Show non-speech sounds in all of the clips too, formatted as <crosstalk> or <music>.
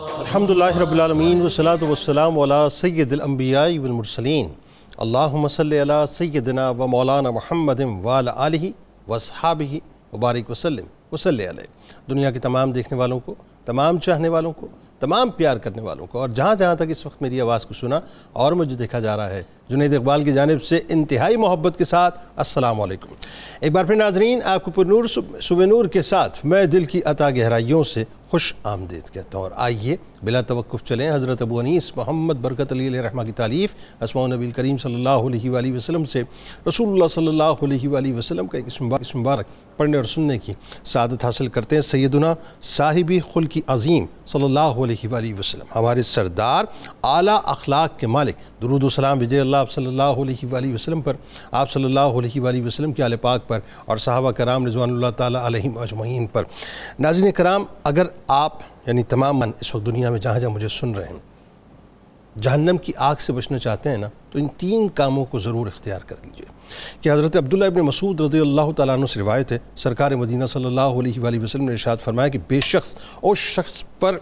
अल्हम्दुलिल्लाह रब्बिल वसलात वसलाम वाला सैदिलम्बिया वल मुरसलीन सैदना व मौलाना महमद वाल आलिहि ही वबारक वसलम वसल अलैहि दुनिया के तमाम देखने वालों को तमाम चाहने वालों को तमाम प्यार करने वालों को और जहाँ जहाँ तक इस वक्त मेरी आवाज़ को सुना और मुझे देखा जा रहा है जुनेद इकबाल की जानब से इंतहाई मोहब्बत के साथ अस्सलाम एक बार फिर नाजरीन आपको सुबह नूर के साथ मैं दिल की अता गहराइयों से खुश आमदीद कहता हूँ और आइए बिला तवक़ चलें हज़रत अबू अनीस मोहम्मद बरकत अली रहमा की तारीफ़ असमा नबी करीम सल्ला वसलम से रसूल सल्ला वसलम का एक मुबारक पढ़ने और सुनने की सादत हासिल करते हैं सैदना साहिबी खुल की अजीम सल्ला वसलम हमारे सरदार आला अखलाक के मालिक दरुदोसलाम विजय अल्लाह सल्ला वसलम पर आप सल्ला वसलम के आल पाक पर और साहबा कराम रजवान तजमैन पर नाजिन कराम अगर आप यानी तमाम इस वक्त दुनिया में जहाँ जहाँ मुझे सुन रहे हैं जहन्नम की आग से बचना चाहते हैं ना तो इन तीन कामों को ज़रूर इख्तियार कर लीजिए कि हज़रत अब्दुल्ला इबन मसूद रदी अल्लाह तु से रिवायत है सरकार मदीना सल्लल्लाहु अलैहि वसल्लम ने इरशाद फरमाया कि बेशख्स और शख्स पर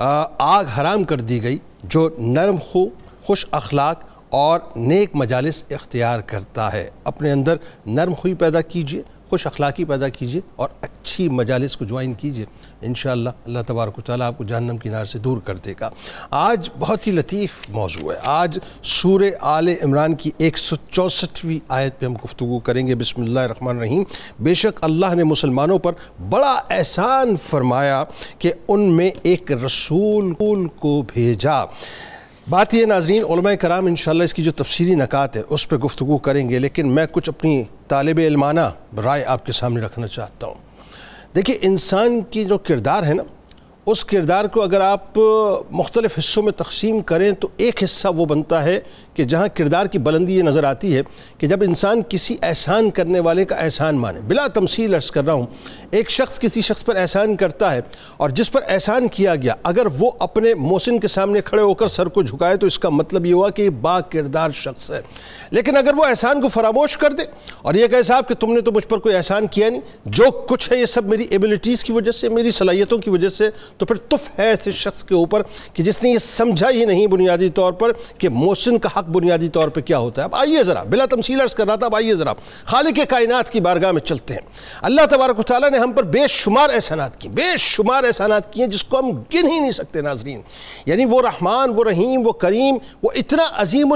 आग हराम कर दी गई जो नरम हो खुश अखलाक और नेक मजालस इख्तियार करता है अपने अंदर नरम हुई पैदा कीजिए खुश अखलाकी पैदा कीजिए और अच्छी मजालस को ज्वाइन कीजिए इन अल्लाह तबारक ताली आपको जहनम की नार से दूर कर देगा आज बहुत ही लतीफ़ मौजू है आज सूर आल इमरान की एक सौ चौंसठवीं आयत पर हम गुफ्तु करेंगे रन रहीम बेशक अल्लाह ने मुसलमानों पर बड़ा एहसान फरमाया कि उनमें एक रसूल को भेजा बात यह नाजरीन कराम इन शाला इसकी जो तफसीली नक़ात है उस पर गुफ्तु करेंगे लेकिन मैं कुछ अपनी तालब इलमाना राय आपके सामने रखना चाहता हूँ देखिए इंसान की जो किरदार है ना उस किरदार को अगर आप मुख्तलिफ़ हिस्सों में तकसीम करें तो एक हिस्सा वो बनता है कि जहाँ किरदार की बुलंदी ये नज़र आती है कि जब इंसान किसी एहसान करने वाले का एहसान माने बिला तमसील अर्ज़ कर रहा हूँ एक शख्स किसी शख्स पर एहसान करता है और जिस पर एहसान किया गया अगर वो अपने मोहसिन के सामने खड़े होकर सर को झुकाए तो इसका मतलब ये हुआ कि बा किरदार शख्स है लेकिन अगर वह एहसान को फरामोश कर दे और यह कहे साहब कि तुमने तो मुझ पर कोई एहसान किया नहीं जो कुछ है ये सब मेरी एबिलिटीज़ की वजह से मेरी सलाहियतों की वजह से तो फिर तुफ है ऐसे शख्स के ऊपर कि जिसने ये समझा ही नहीं बुनियादी तौर पर कि मोशन का हक बुनियादी तौर पर क्या होता है अब आइए ज़रा बिला तमसील अर्ज कर रहा था अब आइए ज़रा खालिक कायनात की बारगाह में चलते हैं अल्लाह तबारक ताली ने हम पर बेशुमार एहसानात किए बेशुमार एहसानात किए जिसको हम गिन ही नहीं सकते नाजरीन यानी वो रहमान वो रहीम वो करीम वो इतना अजीम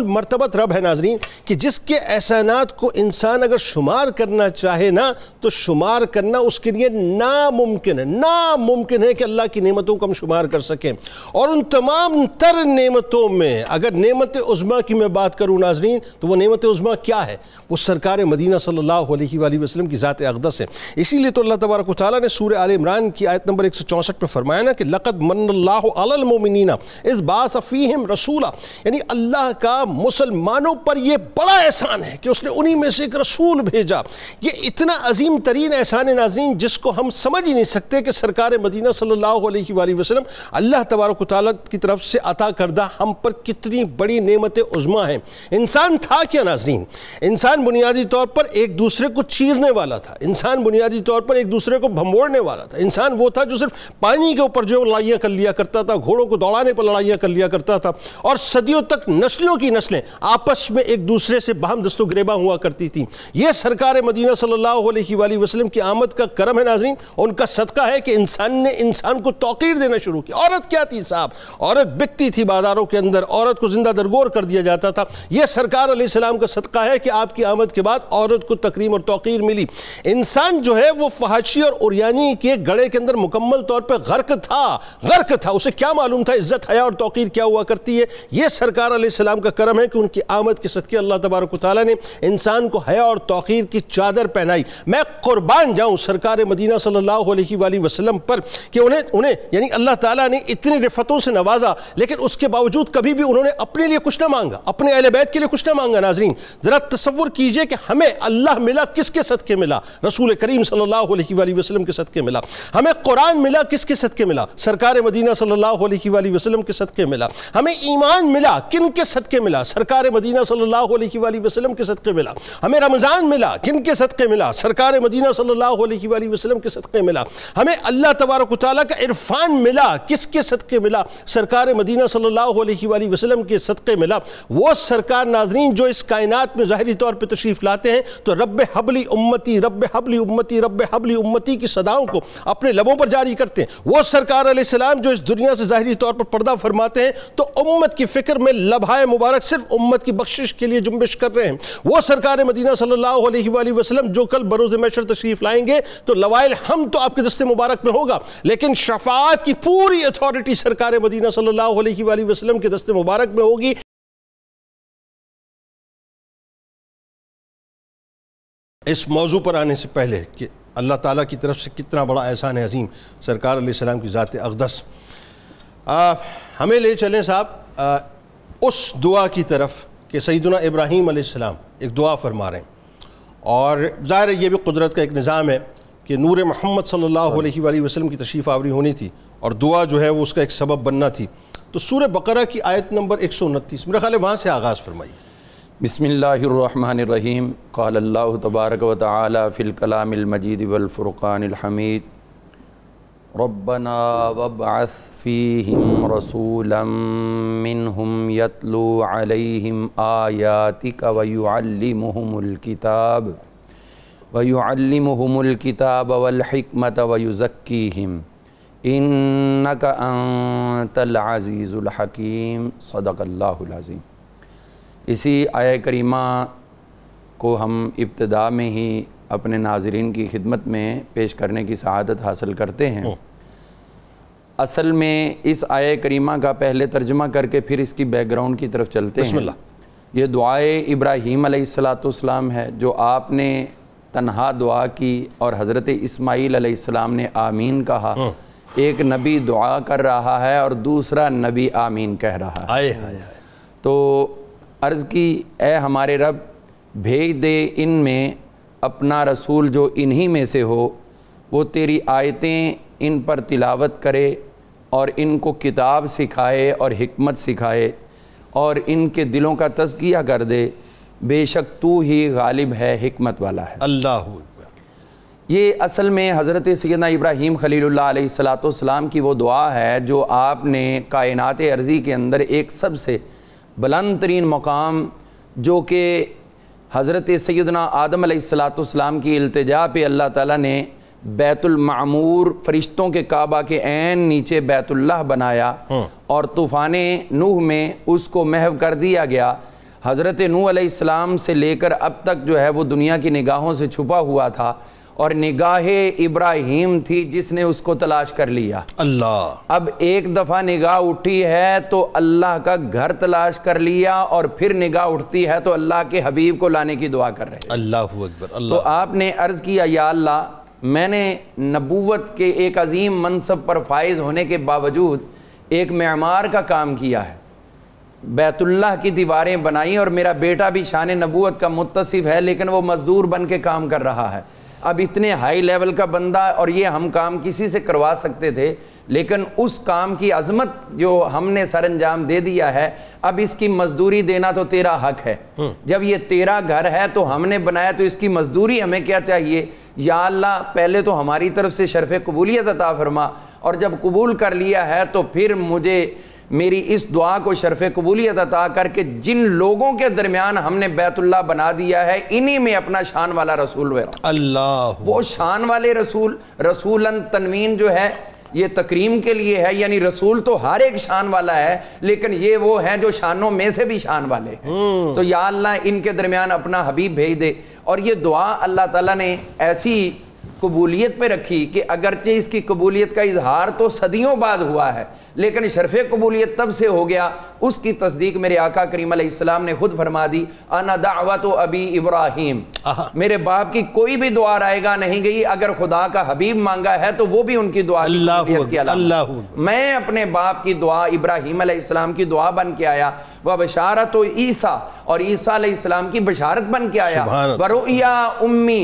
रब है नाजरीन कि जिसके एहसानात को इंसान अगर शुमार करना चाहे ना तो शुमार करना उसके लिए नामुमकिन है नामुमकिन है कि अल्लाह की नेमतों को हम शुमार कर सकें और उन तमाम तर नेमतों में अगर नेमत उज़मा की मैं बात करूँ नाजरीन तो वह नेमत उज़मा क्या है वो सरकार मदीना सल्ला वसलम की ज़ात अकदस है इसीलिए तो अल्लाह तबारक ताली ने सूर आल इमरान की आयत नंबर एक सौ चौंसठ पर फरमाया ना कि लक़द मनल्लामिनना इस बाफ़ीम रसूला यानी अल्लाह का मुसलमानों पर यह बड़ा एहसान है कि उसने उन्हीं में से एक रसूल भेजा ये इतना अजीम तरीन एहसान नाजरीन जिसको हम समझ ही नहीं सकते कि सरकार मदीना सल्ला वसलम अल्लाह तबारक की तरफ से अता करदा हम पर कितनी बड़ी नमत उज़मा है इंसान था क्या नाजरीन इंसान बुनियादी तौर पर एक दूसरे को चीरने वाला था इंसान बुनियादी तौर पर एक दूसरे को भमोड़ने वाला था इंसान वो था जो सिर्फ पानी के ऊपर जो लड़ाइयाँ कर लिया करता था घोड़ों को दौड़ाने पर लड़ाइयाँ कर लिया करता था और सदियों तक नस्लों की नस्लें आपस में एक दूसरे से बहम दस्तो ग्रेबा हुआ करती थी ये सरकार मदीना सल्लल्लाहु अलैहि की आमद का करम है नाजरीन उनका सदका है कि इंसान ने इंसान को तो तोकीर देना शुरू किया औरत क्या थी साहब औरत बिकती थी बाज़ारों के अंदर औरत को ज़िंदा दरगोर कर दिया जाता था यह सरकार आसमाम का सदका है कि आपकी आमद के बाद औरत को तकरीम और तोकीर मिली इंसान जो है वो फहाशी और उरियानी के गड़े के अंदर मुकम्मल तौर पर गर्क था गर्क था उसे क्या मालूम था इज़्ज़त हया और तोकीर क्या हुआ करती है यह सरकार आसमाम का करम है कि उनकी आमद के सदके अल्लाह तबारक ताली ने इंसान को हया और तोकीर की चादर पहनाई मैं कुर्बान जाऊं सरकार मदीना सल्लल्लाहु अलैहि वसल्लम पर कि उन्हें उन्हें यानी अल्लाह ताला ने इतनी रिफतों से नवाजा लेकिन उसके बावजूद कभी भी उन्होंने अपने लिए कुछ ना मांगा अपने अहल बैत के लिए कुछ ना मांगा नाजरीन ज़रा तस्वुर कीजिए कि हमें अल्लाह मिला किसके सदक़े मिला रसूल करीम सल्लल्लाहु अलैहि वसल्लम के सदक़े मिला हमें कुरान मिला किसके सदक़े मिला सरकार मदीना सल्लल्लाहु अलैहि वसल्लम के सदक़े मिला हमें ईमान मिला किन के सदक़े मिला सरकार मदीना सल्लल्लाहु अलैहि वसल्लम के सदक़े मिला हमें रमज़ान मिला किन के सदक़े मिला सरकार मदीना सल्लल्लाहु अलैहि वसल्लम के सदक़े मिला हमें अल्लाह तबारक ताली का इरफा इरफान मिला किसके सदक़े मिला सरकार मदीना सल्लल्लाहु अलैहि वसल्लम के सदक़े मिला वो सरकार नाजरीन जो इस कायनात में ज़ाहरी तौर पर तशरीफ़ लाते हैं तो रब हबली उम्मती रब हबली उम्मती रब हबली उम्मती की सदाओं को अपने लबों पर जारी करते हैं वो सरकार आसमाम जो इस दुनिया से ज़ाहरी तौर पर पर्दा फरमाते हैं तो उम्मत की फ़िक्र में लबाए मुबारक सिर्फ उम्मत की बख्शिश के लिए जुम्बिश कर रहे हैं वो सरकार मदीना सल्लल्लाहु अलैहि वसल्लम जो कल बरोज़ मैशर तशरीफ़ लाएंगे तो लवाल हम तो आपके दस्ते मुबारक में होगा लेकिन शफा इतात की पूरी अथॉरिटी सरकार मदीना सल्लल्लाहु अलैहि के दस्ते मुबारक में होगी इस मौजू पर आने से पहले कि अल्लाह ताला की तरफ से कितना बड़ा एहसान अजीम सरकार सलाम की ज़ात अकदस हमें ले चलें साहब उस दुआ की तरफ कि सईदना इब्राहीम सलाम एक दुआ फरमा रहे हैं और ज़ाहिर ये भी कुदरत का एक निज़ाम है कि नूर महमद सल्ला वसलम की तशरीफ़ आवरी होनी थी और दुआ जो है वो उसका एक सबब बनना थी तो सूर बकरा की आयत नंबर एक सौ उनतीस मेरा ख्याल वहाँ से आगाज़ फरमाई बसमीम कल तबारक वाली फ़िलकलामजीद वलफ़ुरक़ानहमीद रबना वबाफ़ीम रसूलम यतलु आलम आयातिक वयुअलिमकिताब वयुअल्लिमुहुमुल्किताब वलहिकमत वयुज़क्कीहिम इन्नक अंतल अज़ीज़ुल हकीम सदकल्लाहुल अज़ीम इसी आय करीमा को हम इब्तदा में ही अपने नाजरन की खिदमत में पेश करने की शहादत हासिल करते हैं असल में इस आय करीमा का पहले तर्जमा करके फिर इसकी बैकग्राउंड की तरफ चलते हैं ये दुआए इब्राहीम सलाम है जो आपने तनहा दुआ की और हज़रत इसमाईल ने आमीन कहा हाँ। एक नबी दुआ कर रहा है और दूसरा नबी आमीन कह रहा है आए, आए, आए। तो अर्ज़ की ए हमारे रब भेज दे इन में अपना रसूल जो इन्हीं में से हो वो तेरी आयतें इन पर तिलावत करे और इनको किताब सिखाए और हमत सिखाए और इनके दिलों का तजकिया कर दे बेशक तू ही गालिब है हमत वाला है अल्लाह ये असल में हज़रत सैदना इब्राहीम खलील्लाम की वो दुआ है जो आपने कायनात अर्ज़ी के अंदर एक सबसे बुलंद तरीन मकाम जो कि हज़रत सैदना आदम सलाम की अल्तजा पे अल्लाह ताला ने बैतुलमूर फरिश्तों के काबा के एन नीचे बैतुल्लाह बनाया हाँ। और तूफ़ान नूह में उसको महव कर दिया गया हज़रत नू नूसम से लेकर अब तक जो है वो दुनिया की निगाहों से छुपा हुआ था और निगाह इब्राहिम थी जिसने उसको तलाश कर लिया अल्लाह अब एक दफ़ा निगाह उठी है तो अल्लाह का घर तलाश कर लिया और फिर निगाह उठती है तो अल्लाह के हबीब को लाने की दुआ कर रहे हैं अल्लाह अकबर तो आपने अर्ज़ किया या अल्लाह मैंने नबूवत के एक अजीम मनसब पर फाइज होने के बावजूद एक म्यामार का काम किया है बैतुल्ला की दीवारें बनाई और मेरा बेटा भी शान नबूत का मुतसिफ़ है लेकिन वो मज़दूर बन के काम कर रहा है अब इतने हाई लेवल का बंदा और ये हम काम किसी से करवा सकते थे लेकिन उस काम की अजमत जो हमने सर अंजाम दे दिया है अब इसकी मजदूरी देना तो तेरा हक है हम्म। जब ये तेरा घर है तो हमने बनाया तो इसकी मजदूरी हमें क्या चाहिए या अल्लाह पहले तो हमारी तरफ से शरफ़ कबूलियत अता फरमा और जब कबूल कर लिया है तो फिर मुझे मेरी इस दुआ को शरफ़ कबूलियत अता करके जिन लोगों के दरमियान हमने बैतुल्ला बना दिया है इन्हीं में अपना शान वाला रसूल अल्लाह वो शान वाले रसूल रसूल तनवीन जो है ये तकरीम के लिए है यानी रसूल तो हर एक शान वाला है लेकिन ये वो है जो शानों में से भी शान वाले हम्म। तो या अल्लाह इनके दरमियान अपना हबीब भेज दे और ये दुआ अल्लाह ताला ने ऐसी कबूलियत पे रखी कि अगरचे इसकी कबूलियत का इजहार तो सदियों बाद हुआ है लेकिन शरफ़ कबूलियत तब से हो गया उसकी तस्दीक मेरे आका करीम इस्लाम ने खुद फरमा दी आना दावा तो अभी इब्राहिम मेरे बाप की कोई भी दुआ आएगा नहीं गई अगर खुदा का हबीब मांगा है तो वो भी उनकी दुआ अल्लाह मैं अपने बाप की दुआ इब्राहिम आसमाम की दुआ बन के आया वह बशारत ईसा और ईसा आसमाम की बशारत बन के आया वरुया उम्मी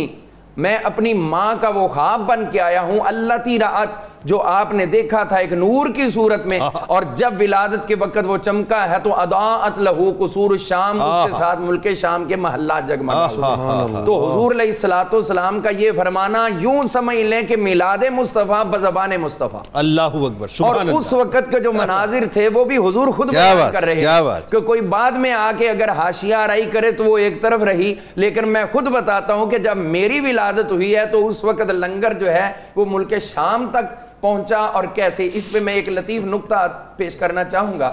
मैं अपनी माँ का वो ख्वाब बन के आया हूं अल्लाह ती रात जो आपने देखा था एक नूर की सूरत में हाँ। और जब विलादत के वक्त वो चमका है तो अदात लहू कसूर शाम हाँ। उसके साथ मुल्क शाम के महल्ला जगमा हाँ, तो हजूर सलाम का ये फरमाना यूं समझ लें कि मिलाद मुस्तफ़ा बजबान मुस्तफ़ा अल्लाह अकबर और उस वक्त के जो मनाजिर थे वो भी हजूर खुद कर रहे हैं कोई बाद में आके अगर हाशिया आई करे तो वो एक तरफ रही लेकिन मैं खुद बताता हूं कि जब मेरी विलादत हुई है तो उस वक्त लंगर जो है वो मुल्क शाम तक पहुंचा और कैसे इस पे मैं एक लतीफ़ नुक्ता पेश करना चाहूँगा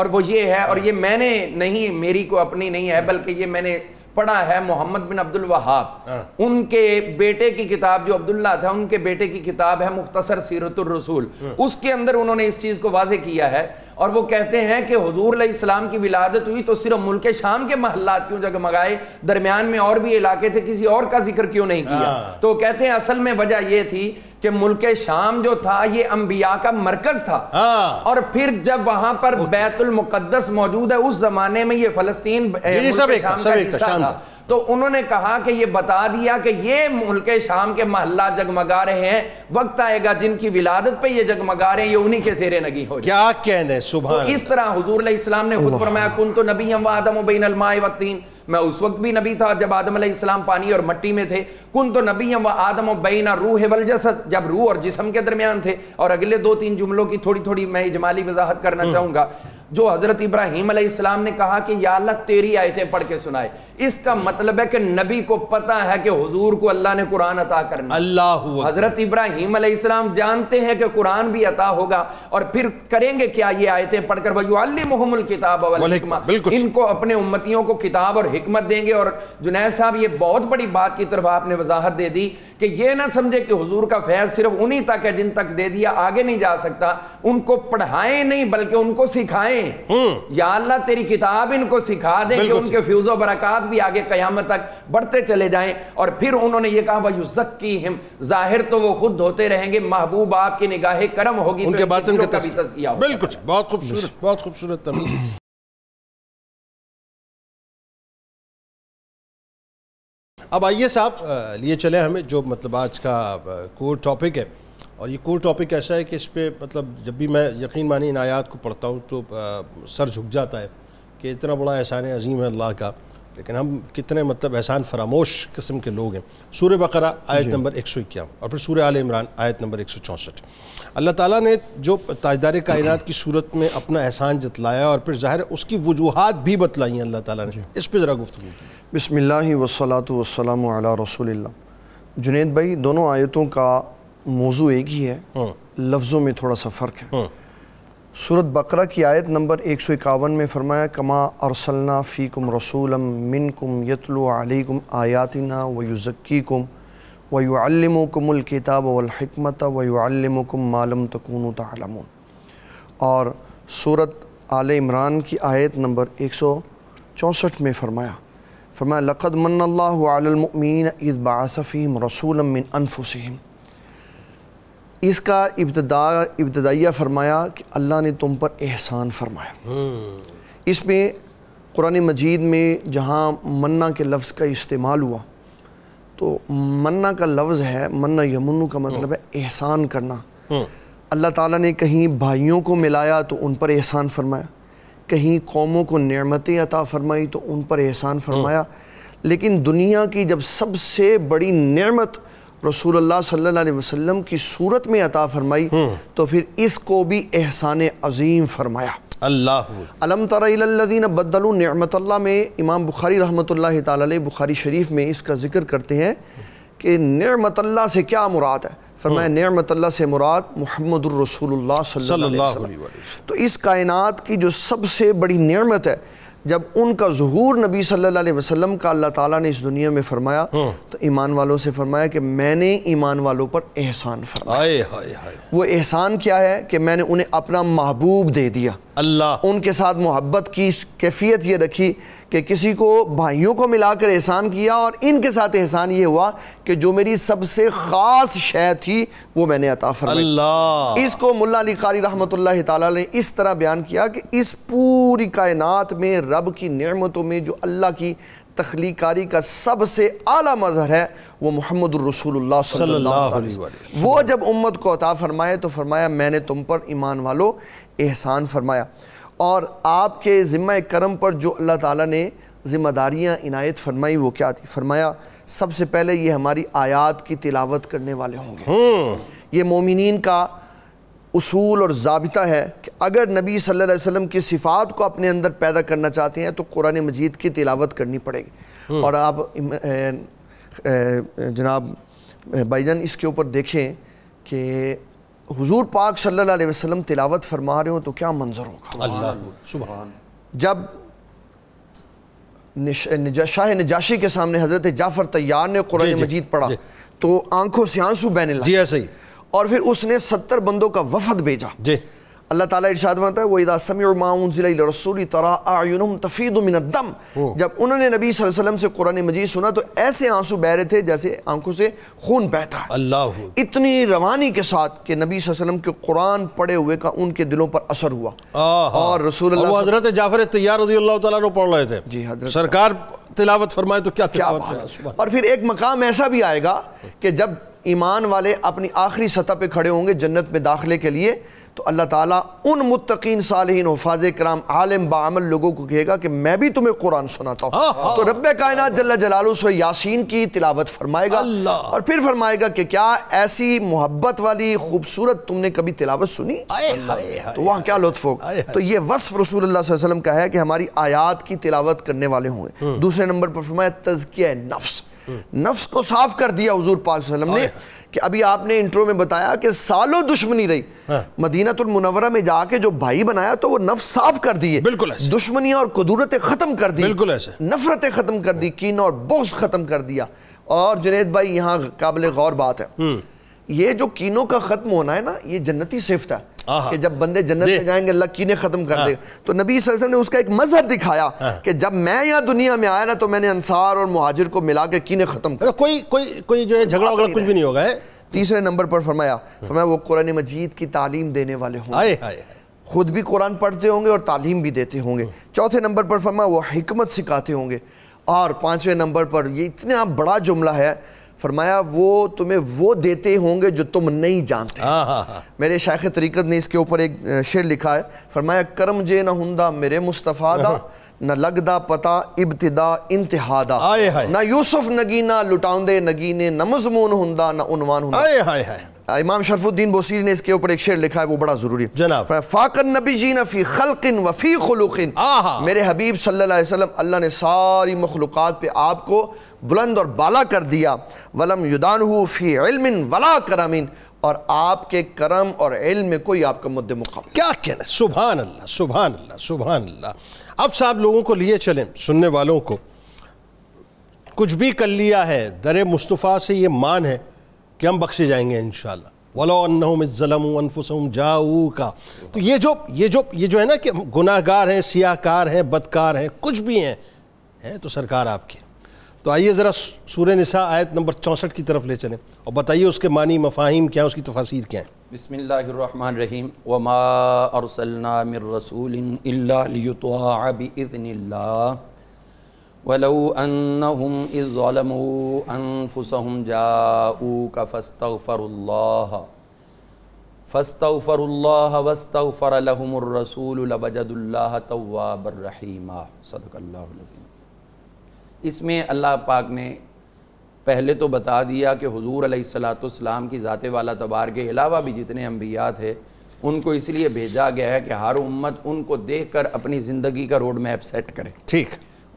और वो ये है और ये मैंने नहीं मेरी को अपनी नहीं है बल्कि ये मैंने पढ़ा है मोहम्मद बिन अब्दुल वहाब हाँ। उनके बेटे की किताब जो अब्दुल्ला था उनके बेटे की किताब है मुख्तसर सीरतुल रसूल हाँ। उसके अंदर उन्होंने इस चीज़ को वाजे किया है और वो कहते हैं कि हजूर इस्लाम की विलादत हुई तो सिर्फ मुल्क शाम के महल्लात क्यों जगमगाए दरमियान में और भी इलाके थे किसी और का जिक्र क्यों नहीं किया हाँ। तो कहते हैं असल में वजह यह थी कि मुल्क शाम जो था ये अंबिया का मरकज था आ, हाँ। और फिर जब वहां पर बैतुल मुकदस मौजूद है उस जमाने में ये फलस्तीन तो उन्होंने कहा कि ये बता दिया कि ये मुल्क शाम के महल्ला जगमगा रहे हैं वक्त आएगा जिनकी विलादत पे ये जगमगा रहे हैं ये उन्हीं के सेरे नगी हो क्या कहने सुबह तो इस तरह हजूर इस्लाम ने खुद फरमाया कुन तो नबी हम आदम बिन अलमाए वक्तीन मैं उस वक्त भी नबी था जब आदम आदम पानी और मट्टी में थे कुन तो नबी हम व आदम बैना रूह वल जसद जब रूह और जिसम के दरमियान थे और अगले दो तीन जुमलों की थोड़ी थोड़ी मैं इजमाली वजाहत करना हम्म। चाहूंगा जो हज़रत इब्राहिम अलैहिस्सलाम ने कहा कि या अल्लाह तेरी आयतें पढ़ के सुनाए इसका मतलब है कि नबी को पता है कि हुजूर को अल्लाह ने कुरान अता करना अल्लाह हज़रत इब्राहिम अलैहिस्सलाम जानते हैं कि कुरान भी अता होगा और फिर करेंगे क्या ये आयतें पढ़कर वही मोहम्मल किताब इनको अपने उम्मतियों को किताब और हमत देंगे और जुनैद साहब ये बहुत बड़ी बात की तरफ आपने वजाहत दे दी कि ये ना समझे कि हजूर का फैज़ सिर्फ उन्हीं तक है जिन तक दे दिया आगे नहीं जा सकता उनको पढ़ाएं नहीं बल्कि उनको सिखाएं हम्म। या अल्लाह तेरी किताब इनको सिखा दें कि उनके फ्यूज़ो बरकत भी आगे कयामत तक बढ़ते चले जाएं और फिर उन्होंने ये कहा वह वयुजक्की हिम जाहिर तो वो खुद होते रहेंगे महबूब आपकी निगाहें करम होगी तो उनके तो बातन का बिल्कुल बहुत खूबसूरत बहुत खूबसूरत अब आइए साहब लिए चले हमें जो मतलब आज का कोर टॉपिक है और ये कोर टॉपिक ऐसा है कि इस पर मतलब जब भी मैं यकीन मानी इन आयात को पढ़ता हूँ तो सर झुक जाता है कि इतना बड़ा एहसान अजीम है अल्लाह का लेकिन हम कितने मतलब एहसान फरामोश किस्म के लोग हैं सूर बकरा आयत नंबर एक सौ इक्यावन और फिर सूर आल इमरान आयत नंबर एक सौ चौंसठ अल्लाह ताला ने जो ताजदार कायनात की सूरत में अपना एहसान जतलाया और फिर ज़ाहिर उसकी वजूहत भी बतलाई हैं अल्लाह ताला ने इस पर ज़रा गुफ्तु बसमिल्ला बसमिल्ल वसलात वसलम रसोल जुनेद भाई दोनों आयतों का मौजू एक ही है हाँ। लफ्ज़ों में थोड़ा सा फ़र्क है हाँ। सूरत बकरा की आयत नंबर एक सौ इक्यावन में फ़रमाया कमा अरसलना फ़ीकुम रसूलम मिनकुम यतलुम आयातना वयुज़क्कीकुम वयुअलमकुमकिताब वलहमत वयुअलमकुम मालम तकून तम और सूरत आल इमरान की आयत नंबर एक सौ चौंसठ में फ़रमाया फ़रमाया लक़द मन्ल्लामीन इज़बासफ़ीम रसूलम मिन अनफुसम इसका इब्तदा इब्तदाइया फरमाया कि अल्लाह ने तुम पर एहसान फरमाया हम्म। इसमें कुरान मजीद में जहाँ मन्ना के लफ्ज़ का इस्तेमाल हुआ तो मन्ना का लफ्ज़ है मन्ना यमुनु का मतलब है हम्म। एहसान करना हम्म। अल्लाह ताला ने कहीं भाइयों को मिलाया तो उन पर एहसान फरमाया कहीं कौमों को नमतें अता फरमाई तो उन पर एहसान फरमाया लेकिन दुनिया की जब सबसे बड़ी नमत रसूल सल्ला वसल्लम की सूरत में अता फरमाई हम्म। तो फिर इसको भी एहसान अजीम फरमाया अल्लाम तरदीन बदलू में इमाम बुखारी रहमत ला बुखारी शरीफ में इसका ज़िक्र करते हैं कि नमतल्ला से क्या मुराद है फरमाया हम्म। नमतल्ला से मुराद मोहम्मद तो इस कायनात की जो सबसे बड़ी नमत है जब उनका जहूर नबी सल्लल्लाहु अलैहि वसल्लम का अल्लाह ताला ने इस दुनिया में फरमाया हाँ। तो ईमान वालों से फरमाया कि मैंने ईमान वालों पर एहसान फरमाया हाय हाय वो एहसान क्या है कि मैंने उन्हें अपना महबूब दे दिया अल्लाह उनके साथ मोहब्बत की कैफियत ये रखी कि किसी को भाइयों को मिलाकर एहसान किया और इनके साथ एहसान ये हुआ कि जो मेरी सबसे ख़ास शय थी वो मैंने अता फरमाई इसको मुल्ला अली कारी रहमत ने इस तरह बयान किया कि इस पूरी कायनात में रब की नमतों में जो अल्लाह की तख्लीकारी का सबसे आला मज़हर है वो मोहम्मद रसूलुल्लाह वो जब उम्मत को अता फरमाए तो फरमाया मैंने तुम पर ईमान वालों एहसान फरमाया और आपके ज़िम्मा करम पर जो अल्लाह ताला ने ज़िम्मेदारियाँ इनायत फरमाई वो क्या थी फरमाया सबसे पहले ये हमारी आयात की तिलावत करने वाले होंगे हम्म। ये मोमिन का उसूल और जबता है कि अगर नबी सल्लल्लाहु अलैहि वसल्लम की सिफ़ात को अपने अंदर पैदा करना चाहते हैं तो कुरान मजीद की तिलावत करनी पड़ेगी हम्म। और आप जनाब भाईजान इसके ऊपर देखें कि हुजूर पाक सल्लल्लाहु अलैहि वसल्लम तिलावत फरमा रहे हो तो क्या मंजर होगा अल्लाह जब शाह नजाशी के सामने हज़रत जाफ़र तैयार ने कुरान मजीद पढ़ा तो आंखों से आंसू बहने लगे सही और फिर उसने सत्तर बंदों का वफद भेजा जी अल्लाह ताला इरशाद फरमाता है वो इदा समी रसूल तरा मिन तफ़ीदमिनदम जब उन्होंने नबी सल्लल्लाहु अलैहि वसल्लम से कुरान मजीद सुना तो ऐसे आंसू बह रहे थे जैसे आंखों से खून बहता है अल्लाह इतनी रवानी के साथ कि नबी वसल्लम के कुरान पढ़े हुए का उनके दिलों पर असर हुआ और रसूल हजरत जाफर तैयार पढ़ रहे थे जी हजरत सरकार तिलावत फरमाए तो क्या क्या बात और फिर एक मकाम ऐसा भी आएगा कि जब ईमान वाले अपनी आखिरी सतह पर खड़े होंगे जन्नत में दाखिले के लिए तो अल्लाह ताला उन मुतकीन सालहीन हफाज कराम आलम बामल लोगों को कहेगा कि मैं भी तुम्हें कुरान सुनाता हूँ हाँ, हाँ। तो रब कायनत जल्ला जलालू से यासीन की तिलावत फरमाएगा और फिर फरमाएगा कि क्या ऐसी मोहब्बत वाली खूबसूरत तुमने कभी तिलावत सुनी तो वहाँ क्या लुत्फ होगा तो ये वसफ रसूल वसलम का है कि हमारी आयात की तिलावत करने वाले हुए हम्म। दूसरे नंबर पर फरमाया तजकिया नफ्स हम्म। नफ्स को साफ कर दिया हजूर पाक ने कि अभी आपने इंट्रो में बताया कि सालों दुश्मनी रही हाँ। मुनवरा में जाके जो भाई बनाया तो वो नफ साफ कर दिए बिल्कुल दुश्मनियां और कदूरतें खत्म कर दी बिल्कुल ऐसे नफरतें खत्म कर दी कीन और बोस खत्म कर दिया और जुनेद भाई यहाँ काबिल गौर बात है हम्म। ये जो कीनों का खत्म होना है ना ये जन्नती सिफ्त है कि जब बंदे जन्नत में जाएंगे अल्लाह कीने खत्म कर हाँ। देगा तो नबी वसल्लम ने उसका एक मजहर दिखाया हाँ। कि जब मैं यहाँ दुनिया में आया ना तो मैंने अंसार और मुहाजिर को मिला के कीने खत्म कर अच्छा, कोई कोई कोई जो है तो झगड़ा वगड़ा कुछ भी नहीं होगा तीसरे नंबर पर फरमाया फरमाया वो कुरान मजीद की तालीम देने वाले होंगे खुद भी कुरान पढ़ते होंगे और तालीम भी देते होंगे हाँ। चौथे नंबर पर फरमाया वो हमत सिखाते होंगे और पाँचवें नंबर पर ये इतना बड़ा जुमला है फरमाया वो तुम्हें वो देते होंगे जो तुम नहीं जानते हाँ, हाँ, हाँ। मेरे शाख तरीकत ने इसके ऊपर एक शेर लिखा है फरमाया करम जे ना हुंदा मेरे मुस्तफ़ा दा <laughs> न लगदा पता इब्तिदा इंतहादा ना यूसुफ नगीना लुटाउंदे नगीने न मजमून हुंदा ना उनवान हुंदा आए हाय हाय इमाम शरफुद्दीन बोसीरी ने इसके ऊपर एक शेर लिखा है वो बड़ा जरूरी है जनाब फाकन नबी जी नफ़ी खलकिन वफ़ी खलुकिन मेरे हबीब सल्लल्लाहु अलैहि वसल्लम अल्लाह ने सारी मखलूक़ात पे आपको बुलंद और बाला कर दिया वलम युदान फ़ी इल्मिन वला करमिन और आपके करम और इल्म में कोई आपका मुद्दे मुकाम क्या कहना सुबह अल्लाह सुबह अल्लाह सुबह अल्लाह अब साहब लोगों को लिए चलें सुनने वालों को कुछ भी कर लिया है दर मुस्तफ़ा से ये मान है कि हम बख्शे जाएंगे इन शलमफ़ुसम जाऊ का तो ये जो ये जो ये जो है ना कि गुनाहगार हैं सियाकार हैं बदकार हैं कुछ भी हैं है तो सरकार आपकी तो आइए ज़रा सूर्य निसा आयत नंबर चौंसठ की तरफ ले चलें और बताइए उसके मानी मफाहिम क्या है उसकी तफासिर क्या हैं बसमीम वमारसलमिरसूल वलऊ अनहुम इज़लमू अनफुसहुम जाऊक फ़स्तगफ़रुल्लाह फ़स्तगफ़रुल्लाह वस्तगफ़र लहुमुर्रसूल लबजदुल्लाह तव्वाबुर्रहीमा सदकल्लाहु अलज़ीम इसमें अल्लाह पाक ने पहले तो बता दिया कि हजूर सलाम की ज़ाते वाला तबार के अलावा भी जितने अम्बिया थे उनको इसलिए भेजा गया है कि हर उम्मत उनको देख कर अपनी ज़िंदगी का रोड मैप सेट करे ठीक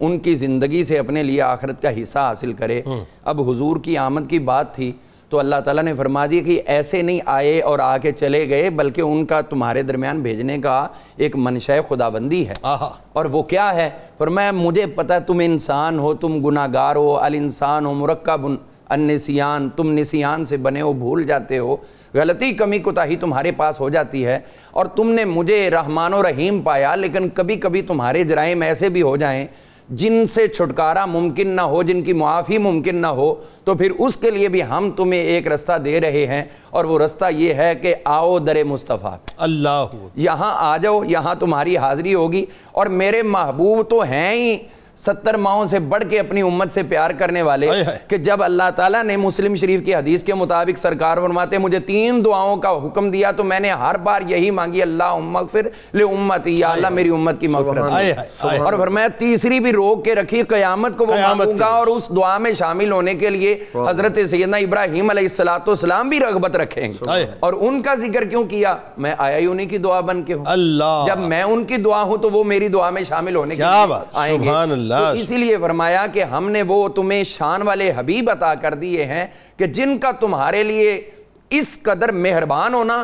उनकी ज़िंदगी से अपने लिए आखरत का हिस्सा हासिल करे हम्म। अब हुजूर की आमद की बात थी तो अल्लाह ताला ने फरमा दिया कि ऐसे नहीं आए और आके चले गए बल्कि उनका तुम्हारे दरमियान भेजने का एक मनशा खुदाबंदी है और वो क्या है और मैं मुझे पता तुम इंसान हो तुम गुनागार हो अल इंसान हो मुरक्ब अनसियान तुम निसियान से बने हो भूल जाते हो गलती कमी कोताही तुम्हारे पास हो जाती है और तुमने मुझे रहमान रहीम पाया लेकिन कभी कभी तुम्हारे जराइम ऐसे भी हो जाएं जिनसे छुटकारा मुमकिन ना हो जिनकी मुआफ़ी मुमकिन ना हो तो फिर उसके लिए भी हम तुम्हें एक रास्ता दे रहे हैं और वो रास्ता ये है कि आओ दर मुस्तफ़ा अल्लाह यहाँ आ जाओ यहाँ तुम्हारी हाज़िरी होगी और मेरे महबूब तो हैं ही सत्तर माओ से बढ़ के अपनी उम्मत से प्यार करने वाले कि जब अल्लाह ताला ने मुस्लिम शरीफ की हदीस के मुताबिक सरकार फरमाते मुझे तीन दुआओं का हुक्म दिया तो मैंने हर बार यही मांगी अल्लाह फिर ले उम्मत या अल्लाह मेरी उम्मत की मफरत और मैं तीसरी भी रोक के रखी कयामत को वो मांगूंगा और उस दुआ में शामिल होने के लिए हजरत सैदना इब्राहिम सलाम भी रगबत रखेंगे और उनका जिक्र क्यों किया मैं आया ही उन्हीं की दुआ बन के हूँ जब मैं उनकी दुआ हूँ तो वो मेरी दुआ में शामिल होने के आएंगे तो इसीलिए फरमाया कि हमने वो तुम्हें शान वाले हबीब अता कर दिए हैं कि जिनका तुम्हारे लिए इस कदर मेहरबान होना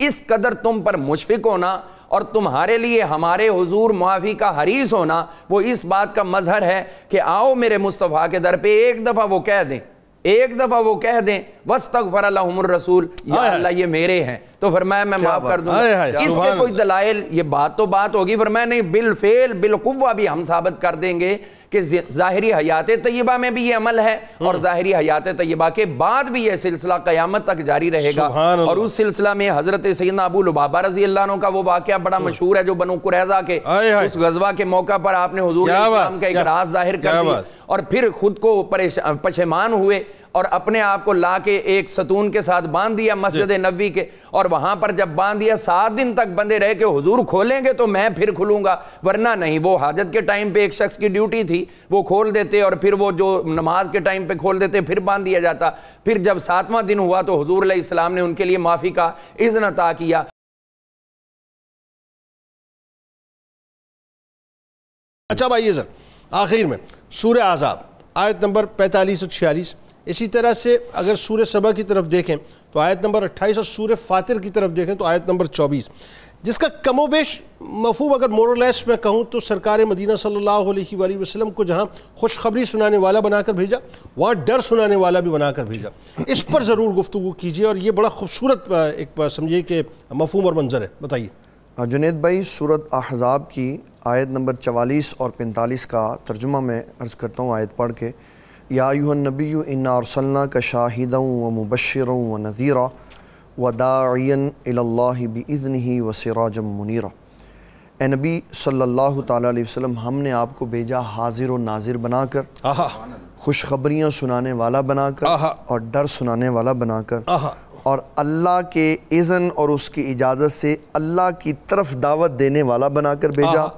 इस कदर तुम पर मुशफिक होना और तुम्हारे लिए हमारे हुजूर मुआफ़ी का हरीस होना वो इस बात का मजहर है कि आओ मेरे मुस्तफ़ा के दर पे एक दफ़ा वो कह दें एक दफ़ा वो कह दें वस्तक फरमर रसूल या अल्लाह ये मेरे हैं तो फरमाया मैं माफ कर दूंगा इसके कोई दलाइल ये बात तो बात होगी फरमाया नहीं बिल फेल बिलकुवा भी हम साबित कर देंगे कि ज़ाहरी हयात तय्यबा में भी ये अमल है और हम्म। ज़ाहरी हयात तय्यबा के बाद भी यह सिलसिला क़यामत तक जारी रहेगा और उस सिलसिला में हज़रत सैद अबू लुबाबा रजी अल्लाह का वो वाक़ बड़ा हम्म। मशहूर है जो बनो कुरैजा के उस गजवा के मौका पर आपने हजूर का एक राज जाहिर कर दी और फिर खुद को परेशान पशेमान हुए और अपने आप को ला के एक सतून के साथ बांध दिया मस्जिद नबी के और वहां पर जब बांध दिया सात दिन तक बंदे रह के हुजूर खोलेंगे तो मैं फिर खुलूंगा वरना नहीं वो हाजत के टाइम पे एक शख्स की ड्यूटी थी वो खोल देते और फिर वो जो नमाज के टाइम पे खोल देते फिर बांध दिया जाता फिर जब सातवां दिन हुआ तो हजूर इस्लाम ने उनके लिए माफ़ी का इज़्न अता किया अच्छा भाई ये सर आखिर में सूर्य आज़ाब आयत नंबर पैंतालीस और छियालीस इसी तरह से अगर सूर सबा की तरफ देखें तो आयत नंबर 28 और सूर फातिर की तरफ देखें तो आयत नंबर 24 जिसका कमोबेश मफूब अगर मोरलेस में कहूँ तो सरकार मदीना सल्लल्लाहु अलैहि वसल्लम को जहाँ खुशखबरी सुनाने वाला बनाकर भेजा वहाँ डर सुनाने वाला भी बनाकर भेजा इस पर ज़रूर गुफ्तु कीजिए और ये बड़ा खूबसूरत एक समझिए कि मफहम और मंजर है बताइए हाँ, जुनेद भाई सूरत अहजाब की आयत नंबर चवालीस और पैंतालीस का तर्जुमा मैं अर्ज़ करता हूँ आयत पढ़ के याबी इन्ना का शाहिद व मुबशर व नज़ीरा व दायन बज़न ही वसराजम मुनीरा ए नबी सल्लल्लाहु अलैहि वसल्लम हमने आपको भेजा हाजिर व नाजिर बनाकर खुशखबरियाँ सुनाने वाला बनाकर और डर सुनाने वाला बनाकर और अल्लाह के इज़न और उसकी इजाज़त से अल्लाह की तरफ दावत देने वाला बनाकर भेजा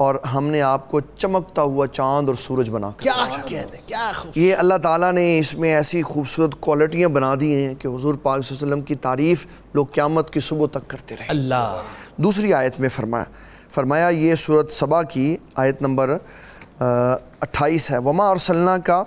और हमने आपको चमकता हुआ चांद और सूरज बना क्या कहने क्या ये अल्लाह ताला ने इसमें ऐसी खूबसूरत क्वालिटियाँ बना दी हैं कि हजूर पाक वसल्लम की तारीफ़ लोग क़्यामत की सुबह तक करते रहे अल्लाह दूसरी आयत में फरमाया फरमाया ये सूरत सबा की आयत नंबर अट्ठाईस है वमा और सल्ला का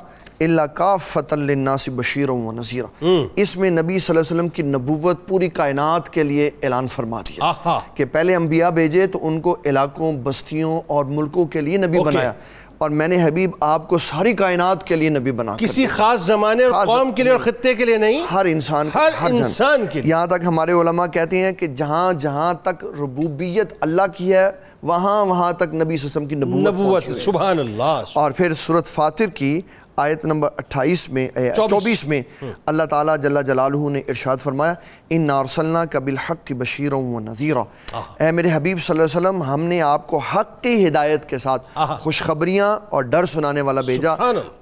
काफ़तलनास बशीर व नज़ीर हम्म। इसमें नबी वसल्लम की नबूवत पूरी कायनात के लिए ऐलान फरमा दिया कि पहले अम्बिया भेजे तो उनको इलाकों बस्तियों और मुल्कों के लिए नबी बनाया और मैंने हबीब आपको सारी कायनात के लिए नबी बना किसी खास जमाने और कौम के लिए और खत्े के लिए नहीं हर इंसान हर, हर इंसान के यहाँ तक हमारे उलमा कहते हैं कि जहाँ जहाँ तक रबूबियत अल्लाह की है वहाँ वहाँ तक नबी वसम की नबूवत, सुबह और फिर सूरत फातिर की आयत नंबर 28 में चौबीस में हम्म। अल्लाह ताला जल्ला जलालहू ने इरशाद फरमाया इन नारसलना कबिल हक की बशीर व नज़ीरा ए मेरे हबीब सल्लल्लाहु अलैहि वसल्लम हमने आपको हक की हिदायत के साथ खुशखबरियाँ और डर सुनाने वाला भेजा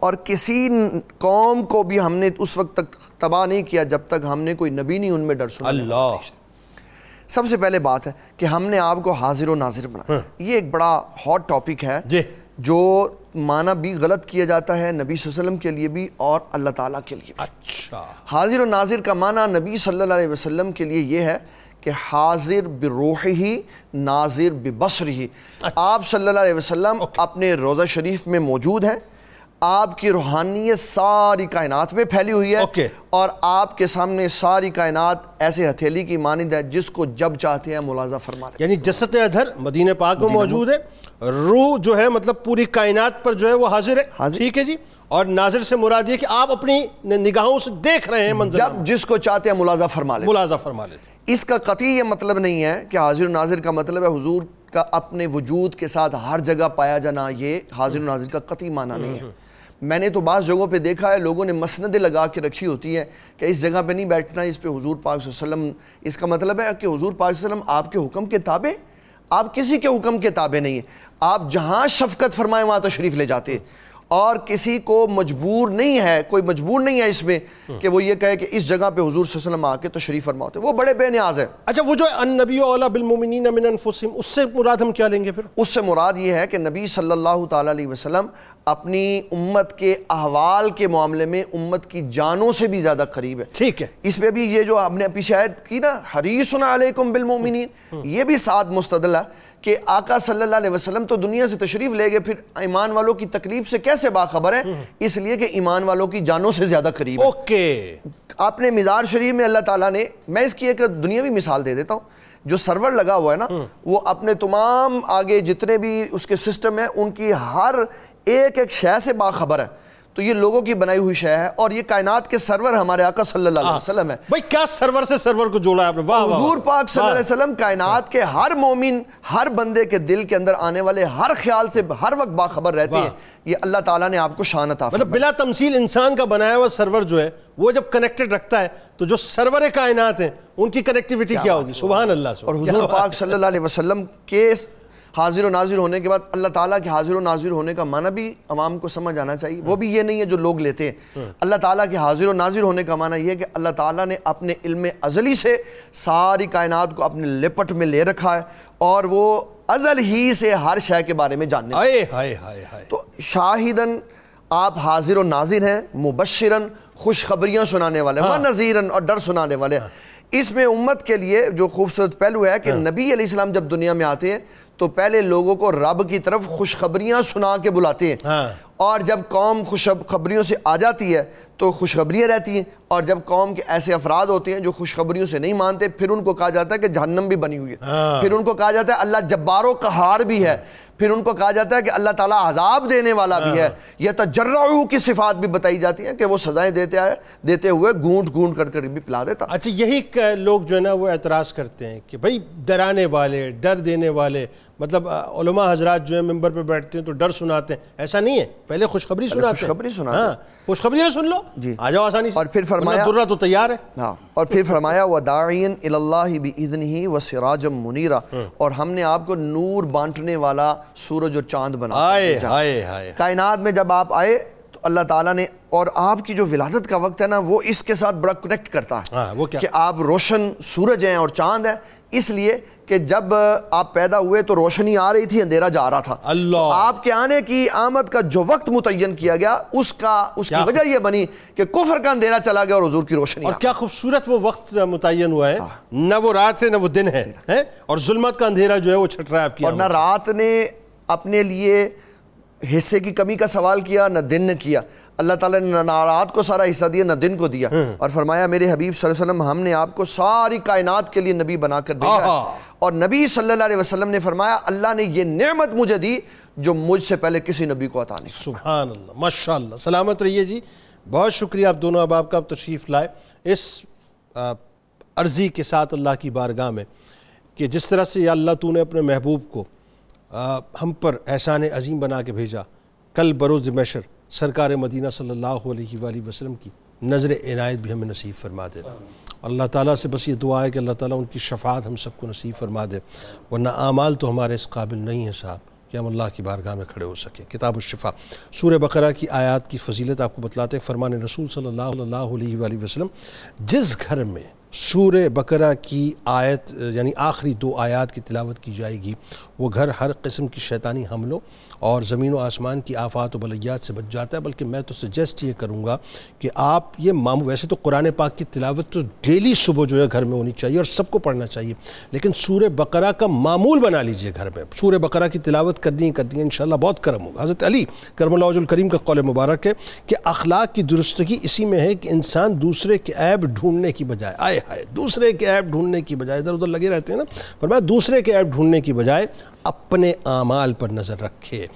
और किसी कौम को भी हमने उस वक्त तक तबाह नहीं किया जब तक हमने कोई नबी नहीं उनमें डर सुना सबसे पहले बात है कि हमने आपको हाजिर व नाजिर बनाया हाँ। ये एक बड़ा हॉट टॉपिक है जो माना भी गलत किया जाता है नबी वसल्लम के लिए भी और अल्लाह ताला के लिए अच्छा हाजिर और नाजिर का माना नबी सल्लल्लाहु अलैहि वसल्लम के लिए ये है कि हाजिर बिरोह ही नाजिर बिबसर ही अच्छा। आप सल्लल्लाहु अलैहि वसल्लम अपने रोज़ा शरीफ में मौजूद हैं आपकी रूहानियत सारी कायनात में फैली हुई है okay. और आपके सामने सारी कायनात ऐसे हथेली की मानद है जिसको जब चाहते हैं मुलाजा फरमा यानी जसत अधर मदीने पाक में मौजूद है रूह जो है मतलब पूरी कायनात पर जो है वो हाजिर है ठीक है जी और नाजिर से मुराद ये कि आप अपनी निगाहों से देख रहे हैं मंजर जब जिसको चाहते हैं मुलाजा फरमा ले मुलाजा फरमा ले इसका कतई ये मतलब नहीं है कि हाजिर नाजिर का मतलब है हुजूर का अपने वजूद के साथ हर जगह पाया जाना ये हाजिर नाजिर का कतई माना नहीं है हम्म, हम्म। मैंने तो बाज़ जगहों पे देखा है लोगों ने मसनदें लगा के रखी होती हैं कि इस जगह पे नहीं बैठना इस पे हुजूर पाक वसलम इसका मतलब है कि हुजूर पाक वसलम आपके हुक्म के ताबे आप किसी के हुक्म के ताबे नहीं हैं आप जहाँ शफकत फरमाएँ वहाँ तशरीफ़ ले जाते हैं और किसी को मजबूर नहीं है कोई मजबूर नहीं है इसमें कि वो ये कहे कि इस जगह पे हजूर वसलम आके तो शरीफ फरमाते हैं वो बड़े बेनियाज है अच्छा वो जो नबी बिलमिनफुसम उससे मुराद हम क्या लेंगे फिर उससे मुराद ये है कि नबी सल्लल्लाहु अलैहि वसल्लम अपनी उम्मत के अहवाल के मामले में उम्मत की जानों से भी ज़्यादा करीब है ठीक है इसमें भी ये जो आपने हमने शायद की ना हरी सुना बिलमोमिन हम्म। ये भी साथ मुस्तदल है कि आका सल्लल्लाहु अलैहि वसल्लम तो दुनिया से तशरीफ़ ले गए फिर ईमान वालों की तकलीफ से कैसे बाखबर है इसलिए कि ईमान वालों की जानों से ज़्यादा करीब ओके आपने मिज़ार शरीफ में अल्लाह ताला ने मैं इसकी एक दुनियावी मिसाल दे देता हूँ जो सर्वर लगा हुआ है ना हम्म। वो अपने तमाम आगे जितने भी उसके सिस्टम है उनकी हर एक एक शय से बाखबर है तो ये लोगों की बनाई हुई शय है और ये कायनात के सर्वर हमारे आका सल्लल्लाहु अलैहि हाँ। वसल्लम है भाई क्या सर्वर से सर्वर को जोड़ा है आपने वाह हुजूर पाक सल्लल्लाहु अलैहि वसल्लम हाँ। कायनात के हर मोमिन हर बंदे के दिल के अंदर आने वाले हर ख्याल से हर वक्त बाखबर रहते हैं ये अल्लाह ताला ने आपको शान अता मतलब बिला तमसील इंसान का बनाया हुआ सर्वर जो है वो जब कनेक्टेड रखता है तो जो सर्वर कायनात है उनकी कनेक्टिविटी क्या होगी सुबह अल्लाह और हुजूर पाक सल्लल्लाहु अलैहि वसल्लम के हाजिर नाजिर होने के बाद अल्लाह ताला के हाजिर नाजिर होने का माना भी आवाम को समझ आना चाहिए वो भी ये नहीं है जो लोग लेते हैं हाँ। अल्लाह ताला के हाजिर नाजिर होने का माना यह है कि अल्लाह ताला ने अपने इल्म अजली से सारी कायनात को अपने लिपट में ले रखा है और वो अजल ही से हर शय के बारे में जानने आए, आए, आए, आए। तो शाहिदन आप हाजिर नाजिर हैं मुबशरन खुशखबरियाँ सुनाने वाले हाँ। नज़ीरन और डर सुनाने वाले हाँ। इसमें उम्मत के लिए जो खूबसूरत पहलू है कि हाँ। नबी अलैहिस्सलाम जब दुनिया में आते हैं तो पहले लोगों को रब की तरफ खुशखबरियां सुना के बुलाते हैं हाँ। और जब कौम खुशखबरियों से आ जाती है तो खुशखबरियाँ रहती हैं और जब कौम के ऐसे अफराद होते हैं जो खुशखबरियों से नहीं मानते फिर उनको कहा जाता है कि जहन्नम भी बनी हुई है हाँ। फिर उनको कहा जाता है अल्लाह जब्बारों का हार भी है फिर उनको कहा जाता है कि अल्लाह ताला अजाब देने वाला भी है हाँ। यह तजर्राऊ की सिफात भी बताई जाती है कि वो सजाएं देते आए देते हुए गूंट गूंट कर कर भी पिला देता अच्छा यही लोग जो है ना वो एतराज़ करते हैं कि भाई डराने वाले डर देने वाले मतलब ओलमा हजरात जो है मेम्बर पर बैठते हैं तो डर सुनाते हैं ऐसा नहीं है पहले खुशखबरी सुना खुशखबरी सुना हाँ खुशखबरी सुन लो जी आ जाओ आसानी से और फिर फरमाया दुर्रा तो तैयार है हाँ और फिर फरमाया व दाइन इजन ही व सिराजम मुनीरा हाँ। और हमने आपको नूर बांटने वाला सूरज और चांद बना आए कायनात में जब आप आए तो अल्लाह ताला ने और आपकी जो विलादत का वक्त है ना वो इसके साथ बड़ा कनेक्ट करता है आ, हाँ, वो क्या? कि आप रोशन सूरज हैं और चांद हैं इसलिए कि जब आप पैदा हुए तो रोशनी आ रही थी अंधेरा जा रहा था अल्लाह तो आपके आने की आमद का जो वक्त मुतन किया गया उसका उसकी वजह यह बनी कि कुफर का अंधेरा चला गया और हजूर की रोशनी और क्या खूबसूरत वो वक्त मुतयन हुआ है हाँ। न वो रात है न वो दिन है, है? और जुलमत का अंधेरा जो है वो छट रहा है आपकी और ना रात ने अपने लिए हिस्से की कमी का सवाल किया ना दिन ने किया अल्लाह ताला ने ना रात को सारा हिस्सा दिया ना दिन को दिया हाँ। और फरमाया मेरे हबीब वसल्लम हमने आपको सारी कायनात के लिए नबी बनाकर दिया और नबी सल्लल्लाहु अलैहि वसल्लम ने फरमाया अल्लाह ने ये नेमत मुझे दी जो मुझसे पहले किसी नबी को अता नहीं सुबहान अल्लाह माशाल्लाह सलामत रहिए जी बहुत शुक्रिया आप दोनों अब आपका तशरीफ़ लाए इस अर्ज़ी के साथ अल्लाह की बारगाह में कि जिस तरह से या अल्लाह तूने अपने महबूब को आ, हम पर एहसान अजीम बना के भेजा कल बरोज़ मशर सरकार मदीना सल्लल्लाहु अलैहि वसल्लम की नज़र इनायत भी हमें नसीब फरमा दे अल्लाह ताला से बस ये दुआ है कि अल्लाह ताला उनकी शफात हम सबको नसीब फरमा दे वरना आमाल तो हमारे इस काबिल नहीं है साहब कि हम अल्लाह की बारगाह में खड़े हो सकें किताब शफ़ा सूर बकरा की आयात की फजीलत आपको बतलाते हैं फरमान रसूल सल्ला वसलम जिस घर में सूर बकरा की आयत यानी आखिरी दो आयात की तिलावत की जाएगी वह घर हर किस्म की शैतानी हमलों और ज़मीन व आसमान की आफात वलियात से बच जाता है बल्कि मैं तो सजेस्ट ये करूँगा कि आप ये मामू वैसे तो कुरान पाक की तिलावत तो डेली सुबह जो है घर में होनी चाहिए और सबको पढ़ना चाहिए लेकिन सूर्य बकरा का मामूल बना लीजिए घर में सूर्य बकरा की तिलावत करनी ही करनी है इन बहुत करम होगा हज़रत अली करमलाजुल करीम का कौल मुबारक है कि अखलाक की दुरुस्तगी इसी में है कि इंसान दूसरे के ऐब ढूंढने की बजाय आए हाय दूसरे के ऐब ढूंढने की बजाय इधर उधर लगे रहते हैं ना पर मैं दूसरे के ऐप ढूंढने की बजाय अपने आमाल पर नज़र रखे